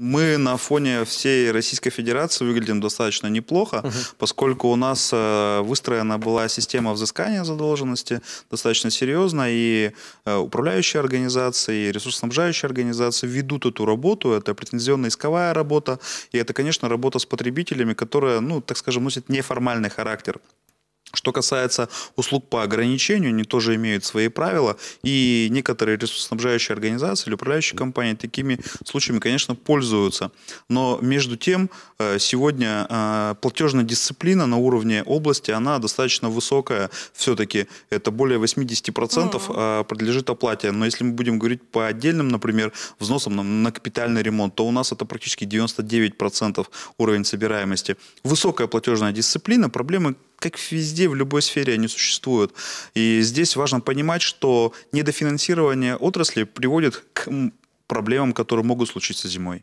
Мы на фоне всей Российской Федерации выглядим достаточно неплохо, угу. поскольку у нас э, выстроена была система взыскания задолженности достаточно серьезно, и э, управляющие организации, и ресурсоснабжающие организации ведут эту работу. Это претензионно-исковая работа, и это, конечно, работа с потребителями, которая, ну, так скажем, носит неформальный характер. Что касается услуг по ограничению, они тоже имеют свои правила, и некоторые ресурсоснабжающие организации или управляющие компании такими случаями, конечно, пользуются. Но между тем, э, сегодня э, платежная дисциплина на уровне области, она достаточно высокая все-таки, это более 80% mm э, подлежит оплате. Но если мы будем говорить по отдельным, например, взносам на капитальный ремонт, то у нас это практически 99% уровень собираемости. Высокая платежная дисциплина, проблемы как везде, в любой сфере они существуют. И здесь важно понимать, что недофинансирование отрасли приводит к проблемам, которые могут случиться зимой.